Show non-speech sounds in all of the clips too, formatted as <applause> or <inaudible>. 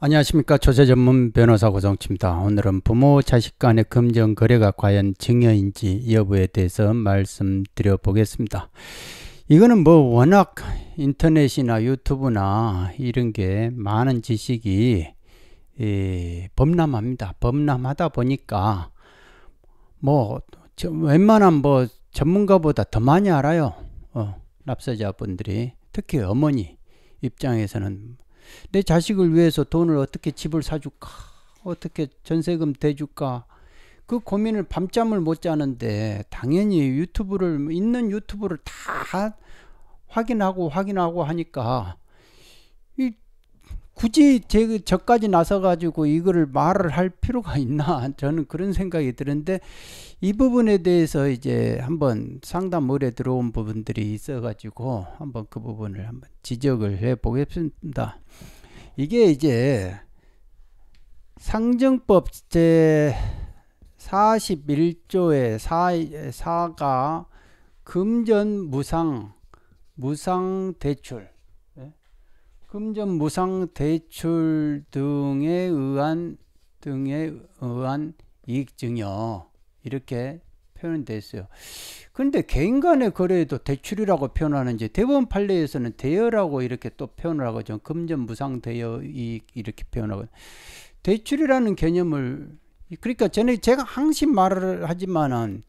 안녕하십니까 조세 전문 변호사 고성치입니다. 오늘은 부모 자식 간의 금전 거래가 과연 증여인지 여부에 대해서 말씀드려 보겠습니다. 이거는 뭐 워낙 인터넷이나 유튜브나 이런 게 많은 지식이 예, 범람합니다. 범람하다 보니까 뭐 웬만한 뭐 전문가보다 더 많이 알아요. 어, 납세자분들이 특히 어머니 입장에서는 내 자식을 위해서 돈을 어떻게 집을 사줄까? 어떻게 전세금 대줄까? 그 고민을 밤잠을 못 자는데 당연히 유튜브를 있는 유튜브를 다 확인하고 확인하고 하니까 이 굳이 제, 저까지 나서가지고 이거를 말을 할 필요가 있나 <laughs> 저는 그런 생각이 드는데 이 부분에 대해서 이제 한번 상담 의뢰 들어온 부분들이 있어가지고 한번 그 부분을 한번 지적을 해 보겠습니다. 이게 이제 상정법 제 41조의 4, 4가 금전 무상 무상 대출 금전 무상 대출 등에 의한 등에 의한 이익 증여 이렇게 표현됐어요. 그런데 개인 간의 거래에도 대출이라고 표현하는지 대법원 판례에서는 대여라고 이렇게 또 표현을 하고든 금전 무상 대여 이익 이렇게 표현하고 대출이라는 개념을 그러니까 전에 제가 항상 말을 하지만은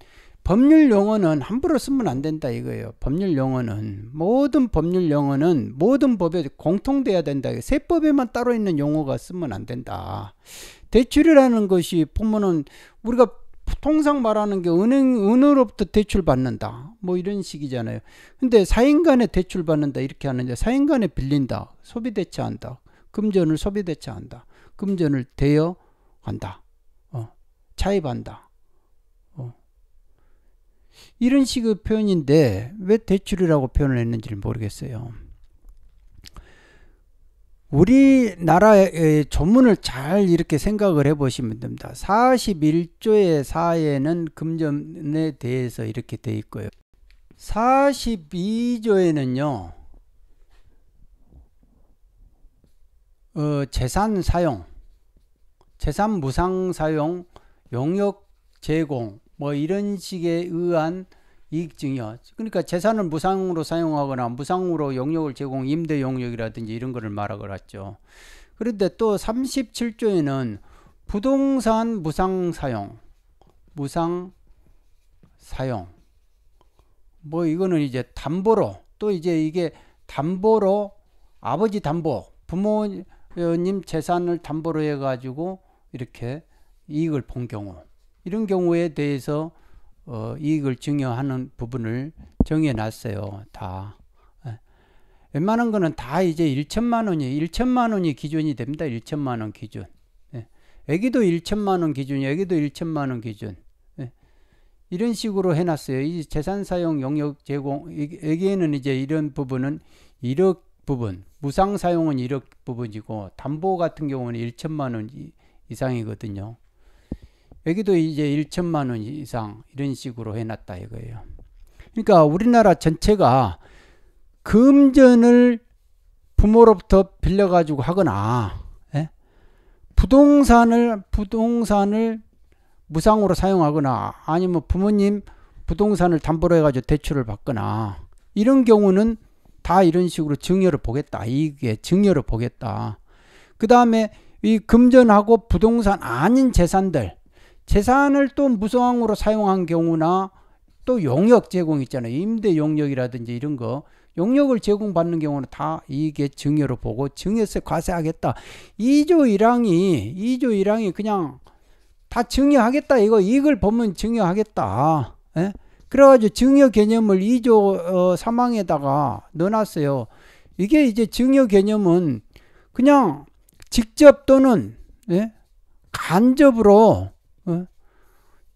법률 용어는 함부로 쓰면 안 된다 이거예요. 법률 용어는 모든 법률 용어는 모든 법에 공통돼야 된다. 세법에만 따로 있는 용어가 쓰면 안 된다. 대출이라는 것이 보면은 우리가 통상 말하는 게 은행 은으로부터 대출 받는다. 뭐 이런 식이잖아요. 근데 사인간에 대출 받는다 이렇게 하는데 사인간에 빌린다. 소비 대체한다. 금전을 소비 대체한다. 금전을 대여한다. 어. 차입한다. 이런 식의 표현인데 왜 대출이라고 표현을 했는지를 모르겠어요. 우리나라의 전문을 잘 이렇게 생각을 해 보시면 됩니다. 41조의 4에는 금전에 대해서 이렇게 돼 있고요. 42조에는요. 어, 재산 사용, 재산 무상 사용, 용역 제공, 뭐 이런 식에 의한 이익증여 그러니까 재산을 무상으로 사용하거나 무상으로 용역을 제공 임대 용역이라든지 이런 거를 말하거라죠 그런데 또 37조에는 부동산 무상 사용 무상 사용 뭐 이거는 이제 담보로 또 이제 이게 담보로 아버지 담보 부모님 재산을 담보로 해 가지고 이렇게 이익을 본 경우 이런 경우에 대해서 어, 이익을 증여하는 부분을 정해놨어요. 다. 예. 웬만한 거는 다 이제 1천만 원이 1천만 원이 기준이 됩니다. 1천만 원 기준. 예. 애기도 1천만 원기준 애기도 1천만 원 기준. 예. 이런 식으로 해놨어요. 이 재산 사용 용역 제공 애기에는 이제 이런 부분은 1억 부분, 무상 사용은 1억 부분이고 담보 같은 경우는 1천만 원 이상이거든요. 여기도 이제 1천만 원 이상 이런 식으로 해놨다 이거예요. 그러니까 우리나라 전체가 금전을 부모로부터 빌려가지고 하거나 예? 부동산을 부동산을 무상으로 사용하거나 아니면 부모님 부동산을 담보로 해가지고 대출을 받거나 이런 경우는 다 이런 식으로 증여를 보겠다. 이게 증여를 보겠다. 그 다음에 이 금전하고 부동산 아닌 재산들 재산을 또 무성항으로 사용한 경우나 또 용역 제공 있잖아요. 임대 용역이라든지 이런 거 용역을 제공받는 경우는 다 이게 증여로 보고 증여세 과세하겠다. 2조 1항이 2조 1항이 그냥 다 증여하겠다. 이거 이익을 보면 증여하겠다. 에? 예? 그래가지고 증여 개념을 2조 어, 3항에다가 넣어놨어요. 이게 이제 증여 개념은 그냥 직접 또는 예? 간접으로 예?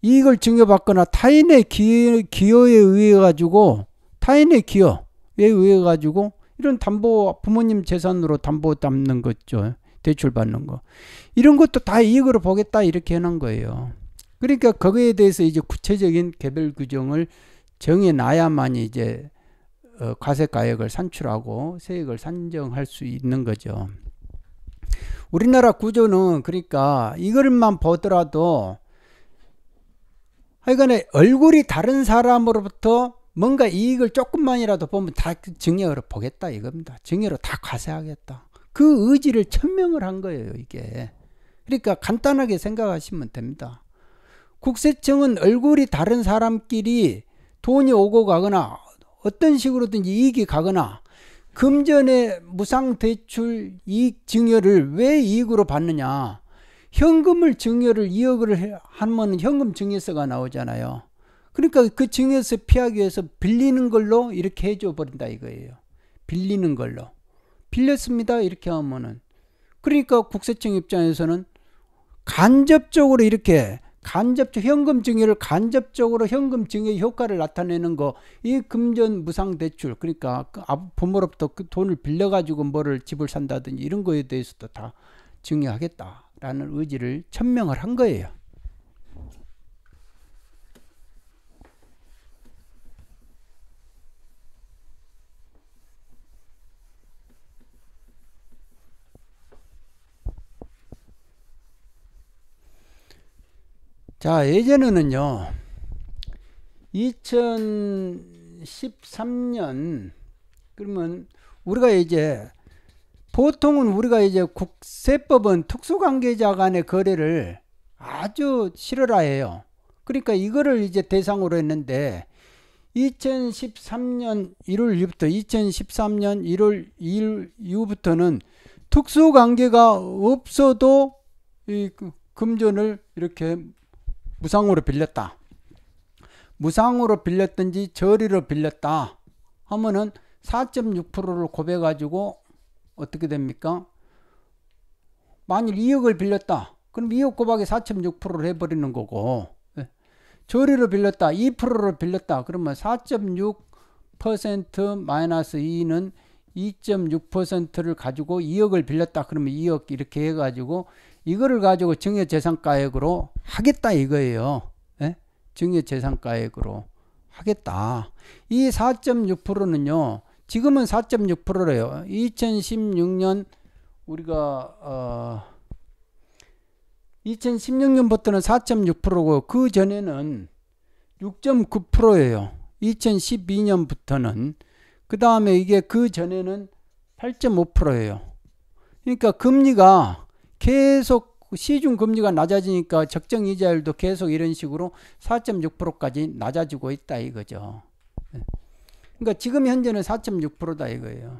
이익을 증여받거나 타인의 기, 기여에 의해 가지고 타인의 기여에 의해 가지고 이런 담보 부모님 재산으로 담보 담는 것죠 대출 받는 거. 이런 것도 다 이익으로 보겠다 이렇게 해놓은 거예요. 그러니까 거기에 대해서 이제 구체적인 개별 규정을 정해 놔야만이 이제 어, 과세 가액을 산출하고 세액을 산정할 수 있는 거죠. 우리나라 구조는 그러니까 이것만 보더라도 하여간에 얼굴이 다른 사람으로부터 뭔가 이익을 조금만이라도 보면 다 그 증여로 보겠다 이겁니다. 증여로 다 과세하겠다. 그 의지를 천명을 한 거예요, 이게. 그러니까 간단하게 생각하시면 됩니다. 국세청은 얼굴이 다른 사람끼리 돈이 오고 가거나 어떤 식으로든 이익이 가거나 금전의 무상 대출 이익 증여를 왜 이익으로 받느냐? 현금을 증여를 2억을 하면 현금 증여세가 나오잖아요. 그러니까 그 증여세 피하기 위해서 빌리는 걸로 이렇게 해줘 버린다 이거예요. 빌리는 걸로. 빌렸습니다. 이렇게 하면은. 그러니까 국세청 입장에서는 간접적으로 이렇게 간접적 현금 증여를 간접적으로 현금 증여 효과를 나타내는 거 이 금전 무상 대출 그러니까 그 부모로부터 그 돈을 빌려 가지고 뭐를 집을 산다든지 이런 거에 대해서도 다 증여하겠다라는 의지를 천명을 한 거예요. 자, 예전에는요, 2013년, 그러면 우리가 이제 보통은 우리가 이제 국세법은 특수관계자 간의 거래를 아주 싫어라 해요. 그러니까 이거를 이제 대상으로 했는데 2013년 1월 2일부터 2013년 1월 2일 이후부터는 특수관계가 없어도 이 그 금전을 이렇게 무상으로 빌렸다. 무상으로 빌렸든지 저리로 빌렸다 하면은 4.6%를 고배가지고 어떻게 됩니까? 만일 2억을 빌렸다. 그럼 2억 곱하기 4.6%를 해버리는 거고 조리로 예. 빌렸다. 2%로 빌렸다. 그러면 4.6% 마이너스 2는 2.6%를 가지고 2억을 빌렸다. 그러면 2억 이렇게 해가지고 이거를 가지고 증여재산가액으로 하겠다 이거예요. 예? 증여재산가액으로 하겠다. 이 4.6%는요. 지금은 4.6%래요. 2016년 우리가 어 2016년부터는 4.6%고 그 전에는 6.9%예요. 2012년부터는 그 다음에 이게 그 전에는 8.5%예요. 그러니까 금리가 계속 시중 금리가 낮아지니까 적정 이자율도 계속 이런 식으로 4.6%까지 낮아지고 있다 이거죠. 네. 그러니까 지금 현재는 4.6%다 이거예요.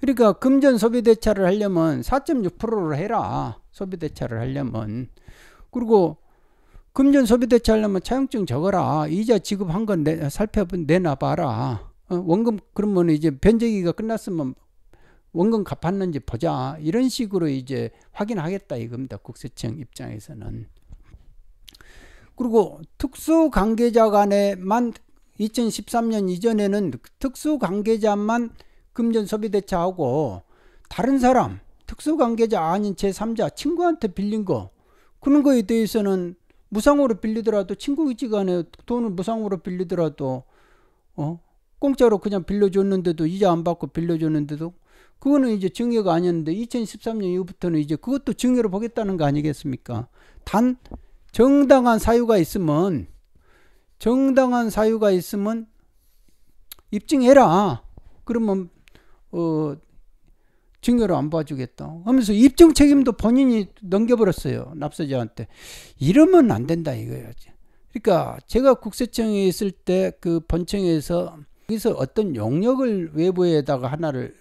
그러니까 금전 소비 대차를 하려면 4.6%를 해라. 소비 대차를 하려면 그리고 금전 소비 대차 하려면 차용증 적어라. 이자 지급한 건 내, 살펴본 내놔봐라. 어, 원금 그러면 이제 변제기가 끝났으면 원금 갚았는지 보자. 이런 식으로 이제 확인하겠다 이겁니다. 국세청 입장에서는. 그리고 특수 관계자 간에만 2013년 이전에는 특수관계자만 금전 소비대차하고 다른 사람 특수관계자 아닌 제3자 친구한테 빌린 거 그런 거에 대해서는 무상으로 빌리더라도 친구지간에 돈을 무상으로 빌리더라도 어 공짜로 그냥 빌려줬는데도 이자 안 받고 빌려줬는데도 그거는 이제 증여가 아니었는데 2013년 이후부터는 이제 그것도 증여로 보겠다는 거 아니겠습니까? 단 정당한 사유가 있으면 정당한 사유가 있으면 입증해라. 그러면 어 증여를 안 봐주겠다. 하면서 입증 책임도 본인이 넘겨버렸어요. 납세자한테. 이러면 안 된다 이거예요. 그러니까 제가 국세청에 있을 때 그 본청에서 여기서 어떤 용역을 외부에다가 하나를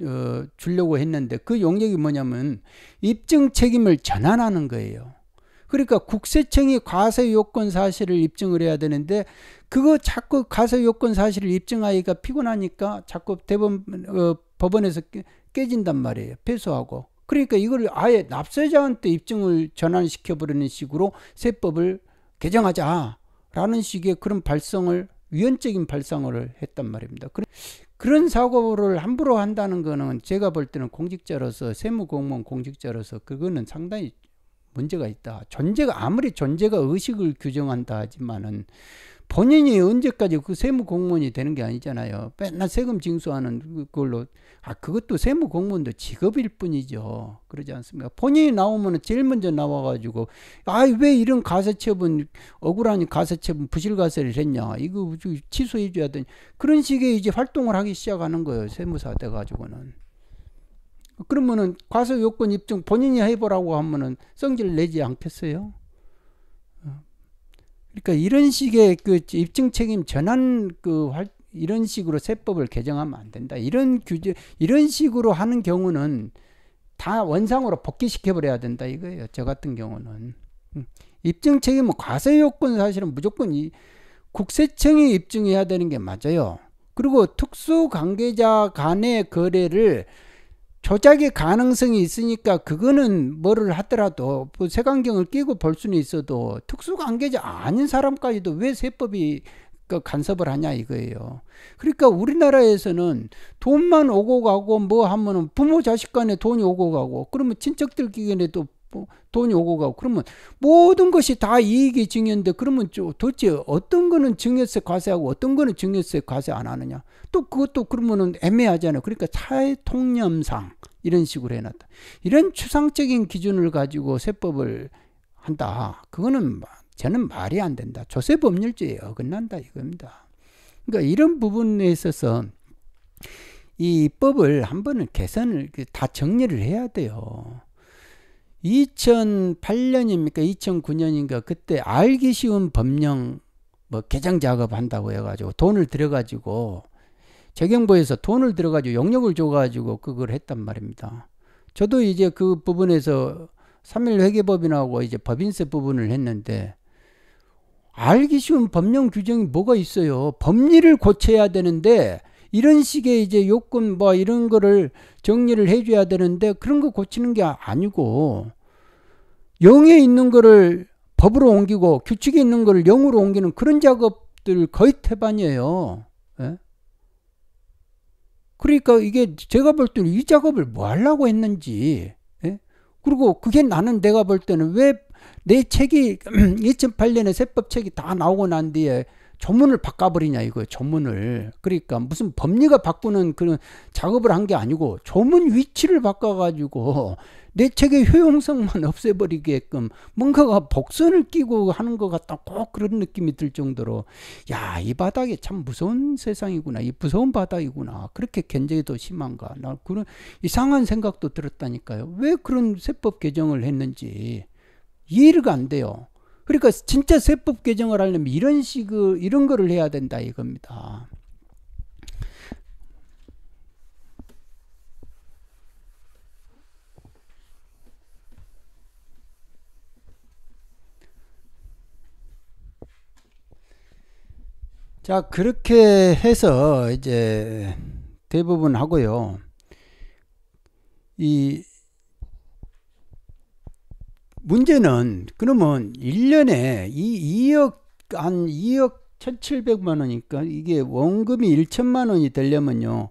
어, 주려고 했는데 그 용역이 뭐냐면 입증 책임을 전환하는 거예요. 그러니까 국세청이 과세 요건 사실을 입증을 해야 되는데 그거 자꾸 과세 요건 사실을 입증하기가 피곤하니까 자꾸 대법 어, 법원에서 깨, 깨진단 말이에요. 패소하고. 그러니까 이걸 아예 납세자한테 입증을 전환시켜 버리는 식으로 세법을 개정하자라는 식의 그런 발성을 위헌적인 발상을 했단 말입니다. 그런 사고를 함부로 한다는 거는 제가 볼 때는 공직자로서 세무공무원 공직자로서 그거는 상당히 문제가 있다. 존재가 아무리 존재가 의식을 규정한다 하지만은 본인이 언제까지 그 세무 공무원이 되는 게 아니잖아요. 맨날 세금 징수하는 걸로 아 그것도 세무 공무원도 직업일 뿐이죠. 그러지 않습니까? 본인이 나오면은 제일 먼저 나와가지고 아 왜 이런 가세처분 억울한 가세처분 부실가사를 했냐 이거 취소해줘야 되니 그런 식의 이제 활동을 하기 시작하는 거예요. 세무사 돼가지고는. 그러면은 과세 요건 입증 본인이 해보라고 하면은 성질 내지 않겠어요? 어. 그러니까 이런 식의 그 입증 책임 전환 그 활, 이런 식으로 세법을 개정하면 안 된다. 이런 규제 이런 식으로 하는 경우는 다 원상으로 복귀시켜 버려야 된다 이거예요. 저 같은 경우는 음. 입증 책임은 과세 요건 사실은 무조건 이 국세청이 입증해야 되는 게 맞아요. 그리고 특수 관계자 간의 거래를 조작의 가능성이 있으니까 그거는 뭐를 하더라도 뭐 색안경을 끼고 볼 수는 있어도 특수관계자 아닌 사람까지도 왜 세법이 그 간섭을 하냐 이거예요. 그러니까 우리나라에서는 돈만 오고 가고 뭐 하면은 부모 자식 간에 돈이 오고 가고 그러면 친척들 끼리에도 뭐 돈이 오고 가고 그러면 모든 것이 다 이익이 증여인데 그러면 도대체 어떤 거는 증여세 과세하고 어떤 거는 증여세 과세 안 하느냐 또 그것도 그러면은 애매하잖아요 그러니까 사회 통념상 이런 식으로 해놨다 이런 추상적인 기준을 가지고 세법을 한다 그거는 저는 말이 안 된다 조세 법률제에 어긋난다 이겁니다 그러니까 이런 부분에 있어서 이 법을 한 번은 개선을 그 다 정리를 해야 돼요. 2008년입니까? 2009년인가? 그때 알기 쉬운 법령 뭐 개정 작업 한다고 해가지고 돈을 들여가지고 재경부에서 돈을 들여가지고 용역을 줘가지고 그걸 했단 말입니다. 저도 이제 그 부분에서 3일 회계법인하고 이제 법인세 부분을 했는데 알기 쉬운 법령 규정이 뭐가 있어요? 법리를 고쳐야 되는데 이런 식의 이제 요건 뭐 이런 거를 정리를 해줘야 되는데 그런 거 고치는 게 아니고 영에 있는 거를 법으로 옮기고 규칙에 있는 거를 영으로 옮기는 그런 작업들 거의 태반이에요. 예? 그러니까 이게 제가 볼 때는 이 작업을 뭐 하려고 했는지 예? 그리고 그게 나는 내가 볼 때는 왜 내 책이 2008년에 <clears throat> 세법책이 다 나오고 난 뒤에 조문을 바꿔버리냐 이거예요. 전문을. 그러니까 무슨 법리가 바꾸는 그런 작업을 한 게 아니고 조문 위치를 바꿔가지고 내 책의 효용성만 없애버리게끔 뭔가가 복선을 끼고 하는 것 같다. 꼭 그런 느낌이 들 정도로 야 이 바닥이 참 무서운 세상이구나. 이 무서운 바닥이구나. 그렇게 견제도 심한가. 나 그런 이상한 생각도 들었다니까요. 왜 그런 세법 개정을 했는지 이해가 안 돼요. 그러니까 진짜 세법 개정을 하려면 이런 식으로 이런 거를 해야 된다 이겁니다. 자 그렇게 해서 이제 대부분 하고요. 이 문제는 그러면 1년에 이 2억 한 2억 1,700만 원이니까 이게 원금이 1천만 원이 되려면요.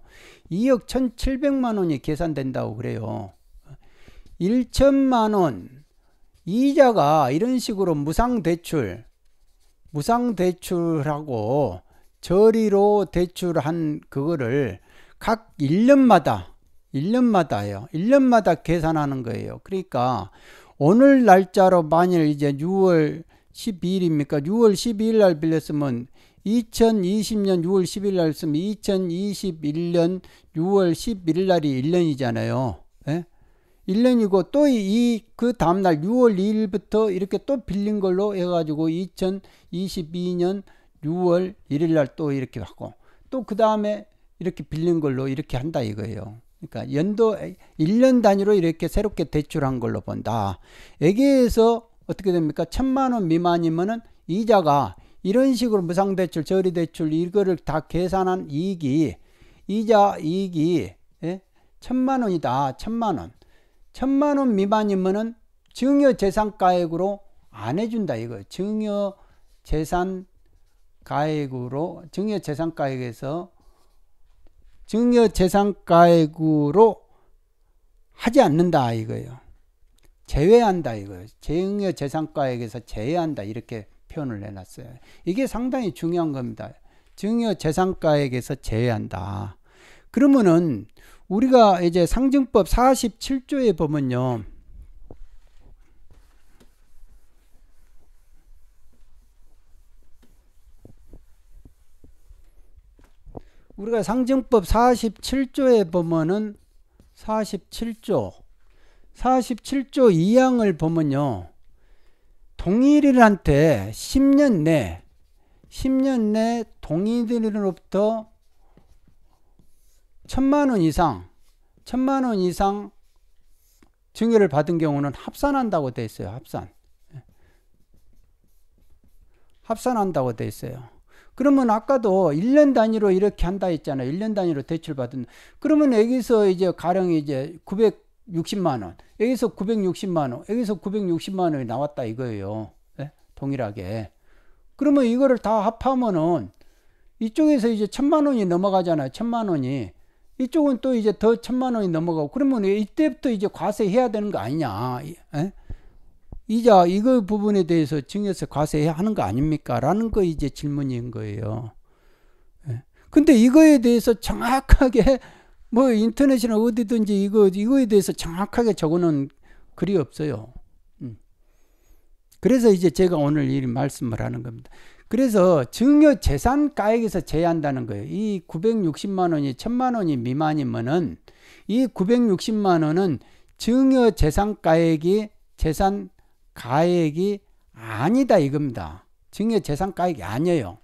2억 1,700만 원이 계산된다고 그래요. 1천만 원 이자가 이런 식으로 무상 대출 무상 대출하고 저리로 대출한 그거를 각 1년마다 1년마다예요. 1년마다 계산하는 거예요. 그러니까 오늘 날짜로 만일 이제 6월 12일입니까? 6월 12일 날 빌렸으면 2020년 6월 10일 날 쓰면 2021년 6월 11일 날이 1년이잖아요. 예? 1년이고 또 이 그 다음 날 6월 2일부터 이렇게 또 빌린 걸로 해 가지고 2022년 6월 1일 날 또 이렇게 갖고 또 그 다음에 이렇게 빌린 걸로 이렇게 한다 이거예요. 그러니까 연도 1년 단위로 이렇게 새롭게 대출한 걸로 본다. 에게에서 어떻게 됩니까? 천만 원 미만이면은 이자가 이런 식으로 무상 대출, 저리 대출 이거를 다 계산한 이익이 이자 이익이 예? 천만 원이다. 천만 원. 천만 원 미만이면은 증여 재산가액으로 안 해준다 이거. 증여 재산가액으로 증여 재산가액에서 증여재산가액으로 하지 않는다 이거예요. 제외한다 이거예요. 증여재산가액에서 제외한다 이렇게 표현을 해놨어요. 이게 상당히 중요한 겁니다. 증여재산가액에서 제외한다. 그러면은 우리가 이제 상증법 47조에 보면요. 우리가 상징법 47조에 보면은 47조 47조 2항을 보면요. 동일인한테 10년 내 10년 내 동일인으로부터 천만 원 이상 천만 원 이상 증여를 받은 경우는 합산한다고 돼 있어요. 합산. 예. 합산한다고 돼 있어요. 그러면 아까도 1년 단위로 이렇게 한다 했잖아요. 1년 단위로 대출 받은. 그러면 여기서 이제 가령 이제 960만 원, 여기서 960만 원, 여기서 960만 원이 나왔다 이거예요. 네? 동일하게. 그러면 이거를 다 합하면은 이쪽에서 이제 천만 원이 넘어가잖아요. 천만 원이. 이쪽은 또 이제 더 천만 원이 넘어가고 그러면 이때부터 이제 과세해야 되는 거 아니냐. 에? 예? 이자 이거 부분에 대해서 증여세 과세해야 하는 거 아닙니까? 라는 거 이제 질문인 거예요. 예. 근데 이거에 대해서 정확하게 <laughs> 뭐 인터넷이나 어디든지 이거 이거에 대해서 정확하게 적어놓은 글이 없어요. 음. 그래서 이제 제가 오늘 이 말씀을 하는 겁니다. 그래서 증여 재산 가액에서 제외한다는 거예요. 이 960만 원이 1000만 원이 미만이면은 이 960만 원은 증여 재산 가액이 재산 가액이 아니다 이겁니다. 증여재산가액이 아니에요.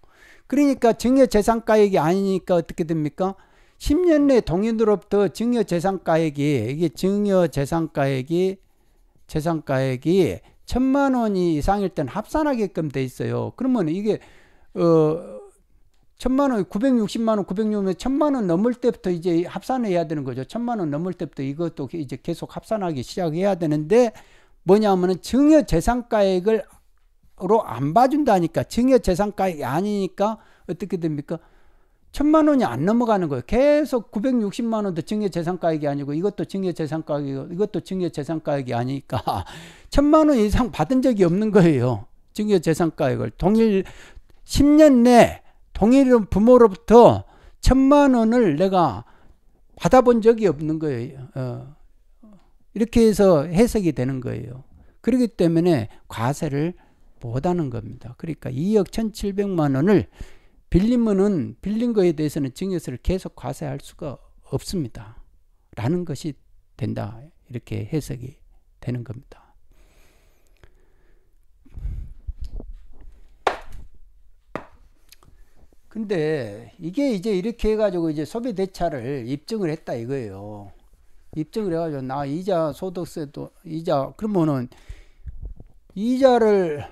그러니까 증여재산가액이 아니니까 어떻게 됩니까? 10년 내 동인으로부터 증여재산가액이 이게 증여재산가액이 재산가액이 천만 원이 이상일 땐 합산하게끔 돼 있어요. 그러면 이게 어 천만 원, 960만 원, 960만 원, 천만 원 넘을 때부터 이제 합산해야 되는 거죠. 천만 원 넘을 때부터 이것도 이제 계속 합산하기 시작해야 되는데 뭐냐 하면은 증여재산가액을로 안 봐준다니까 증여재산가액이 아니니까 어떻게 됩니까? 천만 원이 안 넘어가는 거예요. 계속 960만 원도 증여재산가액이 아니고 이것도 증여재산가액이고 이것도 증여재산가액이 아니니까 <laughs> 천만 원 이상 받은 적이 없는 거예요. 증여재산가액을 동일 10년 내동일 부모로부터 천만 원을 내가 받아본 적이 없는 거예요. 어. 이렇게 해서 해석이 되는 거예요. 그렇기 때문에 과세를 못하는 겁니다. 그러니까 2억 1,700만 원을 빌리면은 빌린 거에 대해서는 증여세를 계속 과세할 수가 없습니다. 라는 것이 된다. 이렇게 해석이 되는 겁니다. 근데 이게 이제 이렇게 해가지고 이제 소비대차를 입증을 했다 이거예요. 입증을 해가지고 나 이자 소득세도 이자 그러면은 이자를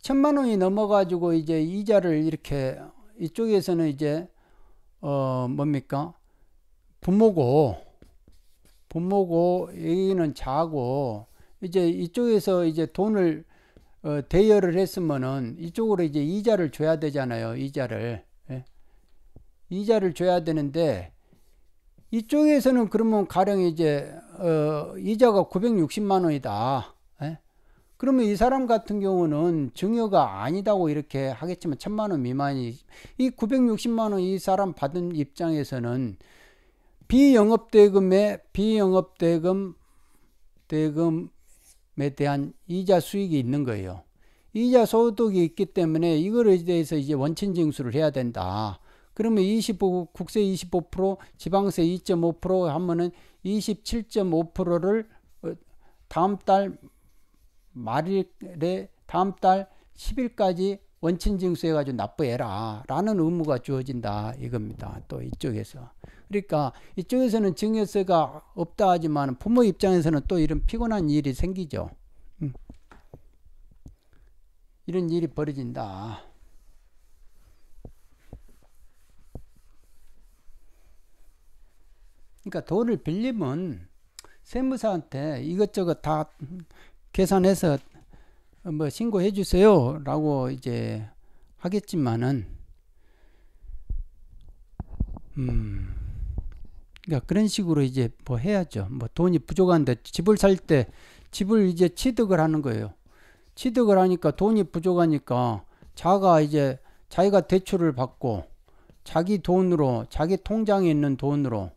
천만 원이 넘어가지고 이제 이자를 이렇게 이쪽에서는 이제 어 뭡니까 부모고 부모고 여기는 자고 이제 이쪽에서 이제 돈을 어, 대여를 했으면은 이쪽으로 이제 이자를 줘야 되잖아요 이자를 예? 이자를 줘야 되는데 이쪽에서는 그러면 가령 이제 어, 이자가 960만 원이다. 에? 예? 그러면 이 사람 같은 경우는 증여가 아니다고 이렇게 하겠지만 천만 원 미만이 이 960만 원 이 사람 받은 입장에서는 비영업대금의 비영업대금 대금에 대한 이자 수익이 있는 거예요. 이자 소득이 있기 때문에 이거에 대해서 이제 원천 징수를 해야 된다. 그러면 25 국세 25% 지방세 2.5% 하면은 27.5%를 어, 다음 달 말일에 다음 달 10일까지 원천 징수해 가지고 납부해라 라는 의무가 주어진다 이겁니다. 또 이쪽에서. 그러니까 이쪽에서는 증여세가 없다 하지만 부모 입장에서는 또 이런 피곤한 일이 생기죠. 음. 이런 일이 벌어진다. 그러니까 돈을 빌리면 세무사한테 이것저것 다 계산해서 뭐 신고해 주세요 라고 이제 하겠지만은 음 그러니까 그런 식으로 이제 뭐 해야죠 뭐 돈이 부족한데 집을 살 때 집을 이제 취득을 하는 거예요 취득을 하니까 돈이 부족하니까 자가 이제 자기가 대출을 받고 자기 돈으로 자기 통장에 있는 돈으로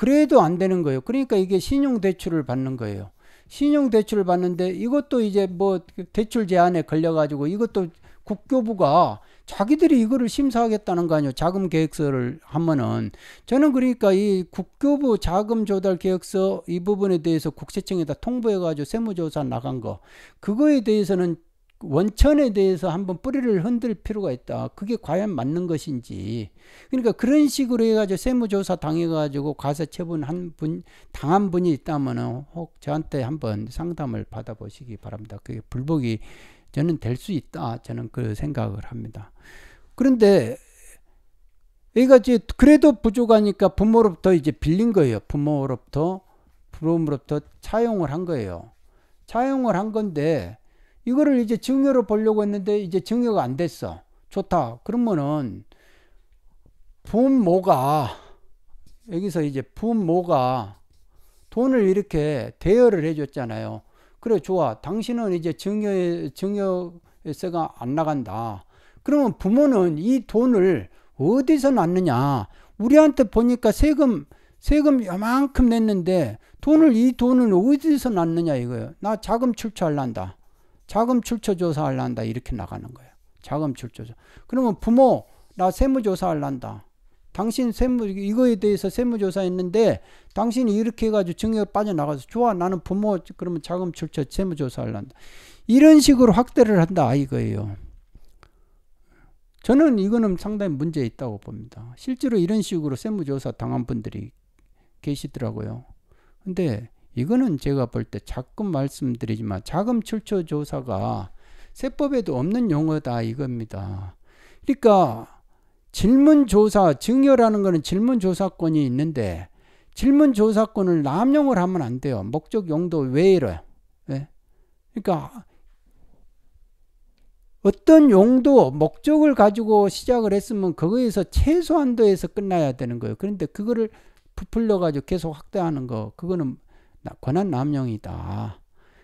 그래도 안 되는 거예요. 그러니까 이게 신용대출을 받는 거예요. 신용대출을 받는데 이것도 이제 뭐 대출 제한에 걸려가지고 이것도 국교부가 자기들이 이거를 심사하겠다는 거 아니에요. 자금 계획서를 하면은. 저는 그러니까 이 국교부 자금 조달 계획서 이 부분에 대해서 국세청에다 통보해가지고 세무조사 나간 거. 그거에 대해서는 원천에 대해서 한번 뿌리를 흔들 필요가 있다. 그게 과연 맞는 것인지. 그러니까 그런 식으로 해가지고 세무조사 당해가지고 과세처분 한 분, 당한 분이 있다면은 혹 저한테 한번 상담을 받아보시기 바랍니다. 그게 불복이 저는 될 수 있다. 저는 그 생각을 합니다. 그런데 얘가 이제 그래도 부족하니까 부모로부터 이제 빌린 거예요. 부모로부터, 부모로부터 차용을 한 거예요. 차용을 한 건데 이거를 이제 증여로 보려고 했는데 이제 증여가 안 됐어. 좋다. 그러면은 부모가 여기서 이제 부모가 돈을 이렇게 대여를 해줬잖아요. 그래 좋아. 당신은 이제 증여 증여세가 안 나간다. 그러면 부모는 이 돈을 어디서 났느냐? 우리한테 보니까 세금 세금 요만큼 냈는데 돈을 이 돈은 어디서 났느냐 이거예요. 나 자금 출처할란다. 자금 출처 조사할란다 이렇게 나가는 거예요. 자금 출처 조사. 그러면 부모 나 세무 조사할란다. 당신 세무 이거에 대해서 세무 조사했는데 당신이 이렇게 해가지고 증여 빠져나가서 좋아 나는 부모 그러면 자금 출처 세무 조사할란다. 이런 식으로 확대를 한다 이거예요. 저는 이거는 상당히 문제 있다고 봅니다. 실제로 이런 식으로 세무조사 당한 분들이 계시더라고요. 근데 이거는 제가 볼 때 자꾸 말씀드리지만 자금 출처 조사가 세법에도 없는 용어다 이겁니다. 그러니까 질문 조사 증여라는 거는 질문 조사권이 있는데 질문 조사권을 남용을 하면 안 돼요. 목적 용도 외에요 예? 그러니까 어떤 용도, 목적을 가지고 시작을 했으면 그거에서 최소한도에서 끝나야 되는 거예요. 그런데 그거를 부풀려 가지고 계속 확대하는 거, 그거는 권한 남용이다.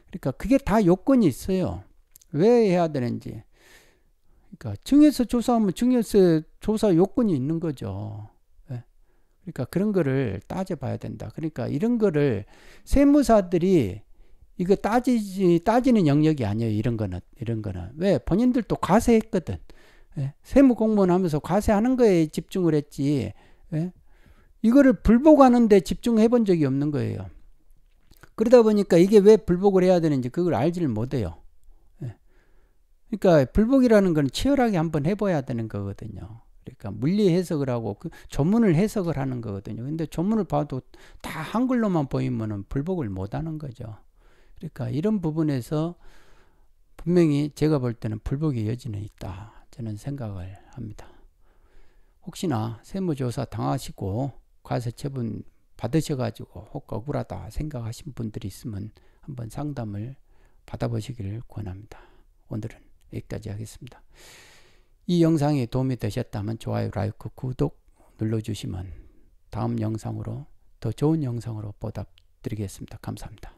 그러니까 그게 다 요건이 있어요. 왜 해야 되는지. 그러니까 증여세 조사하면 증여세 조사 요건이 있는 거죠. 예. 그러니까 그런 거를 따져봐야 된다. 그러니까 이런 거를 세무사들이 이거 따지지 따지는 영역이 아니에요. 이런 거는 이런 거는 왜 본인들도 과세했거든. 예? 세무 공무원하면서 과세하는 거에 집중을 했지. 예? 이거를 불복하는데 집중해 본 적이 없는 거예요. 그러다 보니까 이게 왜 불복을 해야 되는지 그걸 알지를 못해요. 예. 그러니까 불복이라는 건 치열하게 한번 해봐야 되는 거거든요. 그러니까 물리 해석을 하고 그 조문을 해석을 하는 거거든요. 근데 조문을 봐도 다 한글로만 보이면 불복을 못 하는 거죠. 그러니까 이런 부분에서 분명히 제가 볼 때는 불복의 여지는 있다. 저는 생각을 합니다. 혹시나 세무조사 당하시고 과세 처분 받으셔가지고 혹 억울하다 생각하신 분들이 있으면 한번 상담을 받아보시기를 권합니다. 오늘은 여기까지 하겠습니다. 이 영상이 도움이 되셨다면 좋아요, 라이크, 구독 눌러주시면 다음 영상으로 더 좋은 영상으로 보답드리겠습니다. 감사합니다.